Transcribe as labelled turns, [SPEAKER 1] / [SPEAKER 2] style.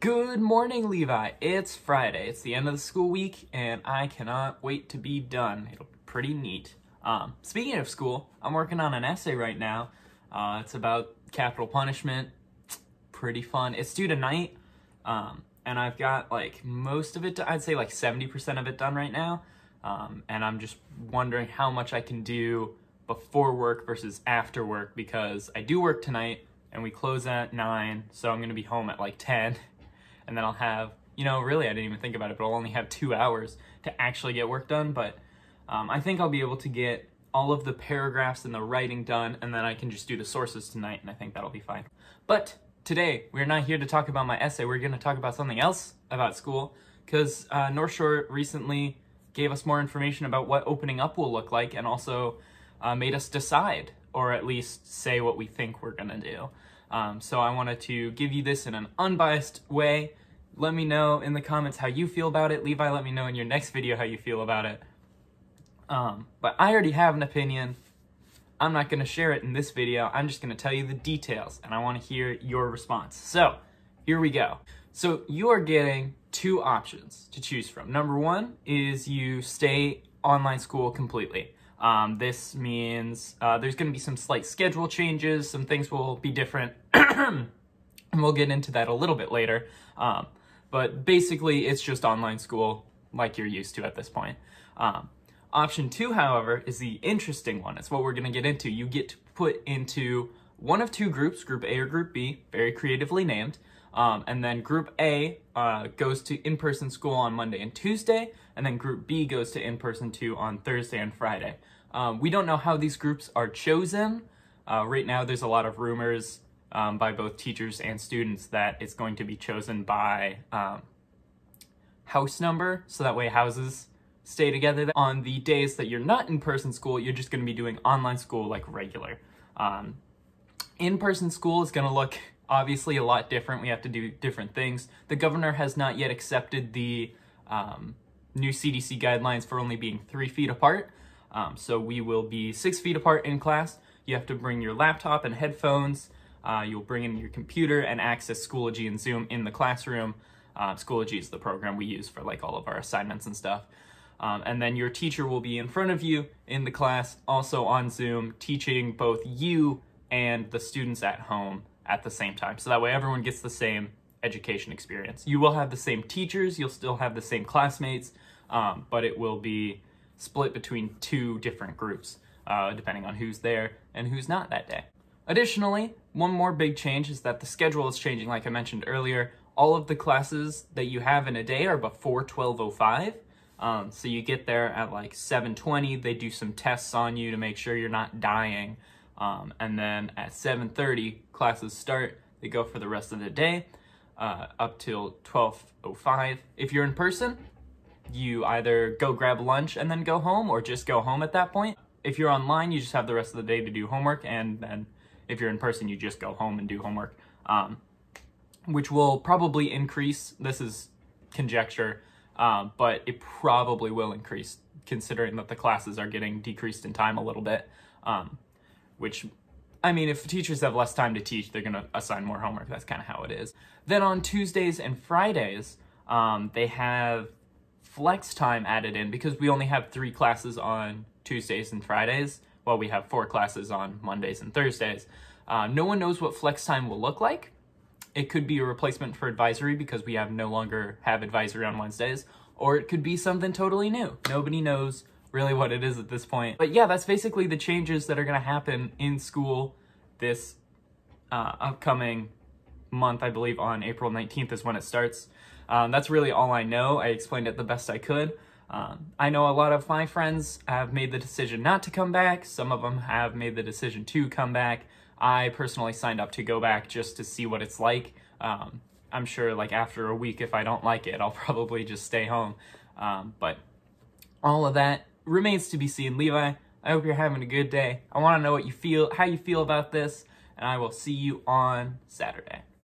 [SPEAKER 1] Good morning, Levi. It's Friday. It's the end of the school week, and I cannot wait to be done. It'll be pretty neat. Um, speaking of school, I'm working on an essay right now. Uh, it's about capital punishment. Pretty fun. It's due tonight, um, and I've got like most of it, to, I'd say like 70% of it done right now. Um, and I'm just wondering how much I can do before work versus after work because I do work tonight and we close at 9, so I'm going to be home at like 10 and then I'll have, you know, really I didn't even think about it, but I'll only have two hours to actually get work done. But um, I think I'll be able to get all of the paragraphs and the writing done, and then I can just do the sources tonight, and I think that'll be fine. But today, we're not here to talk about my essay. We're going to talk about something else about school, because uh, North Shore recently gave us more information about what opening up will look like and also uh, made us decide, or at least say what we think we're going to do. Um, so I wanted to give you this in an unbiased way. Let me know in the comments how you feel about it. Levi, let me know in your next video how you feel about it. Um, but I already have an opinion. I'm not going to share it in this video. I'm just going to tell you the details, and I want to hear your response. So here we go. So you are getting two options to choose from. Number one is you stay online school completely. Um, this means uh, there's going to be some slight schedule changes, some things will be different, and we'll get into that a little bit later. Um, but basically, it's just online school like you're used to at this point. Um, option two, however, is the interesting one. It's what we're going to get into. You get to put into one of two groups, group A or group B, very creatively named, um, and then group A uh, goes to in-person school on Monday and Tuesday, and then group B goes to in-person two on Thursday and Friday. Um, we don't know how these groups are chosen. Uh, right now, there's a lot of rumors um, by both teachers and students that it's going to be chosen by um, house number, so that way houses stay together. On the days that you're not in-person school, you're just going to be doing online school like regular. Um, in-person school is going to look obviously a lot different. We have to do different things. The governor has not yet accepted the um, new CDC guidelines for only being three feet apart. Um, so we will be six feet apart in class. You have to bring your laptop and headphones. Uh, you'll bring in your computer and access Schoology and Zoom in the classroom. Uh, Schoology is the program we use for like all of our assignments and stuff. Um, and then your teacher will be in front of you in the class, also on Zoom, teaching both you and the students at home at the same time. So that way everyone gets the same education experience. You will have the same teachers, you'll still have the same classmates, um, but it will be split between two different groups, uh, depending on who's there and who's not that day. Additionally, one more big change is that the schedule is changing, like I mentioned earlier. All of the classes that you have in a day are before 1205. Um, so you get there at like 720, they do some tests on you to make sure you're not dying um, and then at 7.30, classes start. They go for the rest of the day uh, up till 12.05. If you're in person, you either go grab lunch and then go home or just go home at that point. If you're online, you just have the rest of the day to do homework. And then if you're in person, you just go home and do homework, um, which will probably increase. This is conjecture, uh, but it probably will increase considering that the classes are getting decreased in time a little bit. Um, which I mean, if teachers have less time to teach, they're going to assign more homework. That's kind of how it is. Then on Tuesdays and Fridays, um, they have flex time added in because we only have three classes on Tuesdays and Fridays. Well, we have four classes on Mondays and Thursdays. Uh, no one knows what flex time will look like. It could be a replacement for advisory because we have no longer have advisory on Wednesdays, or it could be something totally new. Nobody knows really what it is at this point. But yeah, that's basically the changes that are gonna happen in school this uh, upcoming month, I believe on April 19th is when it starts. Um, that's really all I know. I explained it the best I could. Um, I know a lot of my friends have made the decision not to come back. Some of them have made the decision to come back. I personally signed up to go back just to see what it's like. Um, I'm sure like after a week, if I don't like it, I'll probably just stay home. Um, but all of that remains to be seen. Levi, I hope you're having a good day. I want to know what you feel, how you feel about this, and I will see you on Saturday.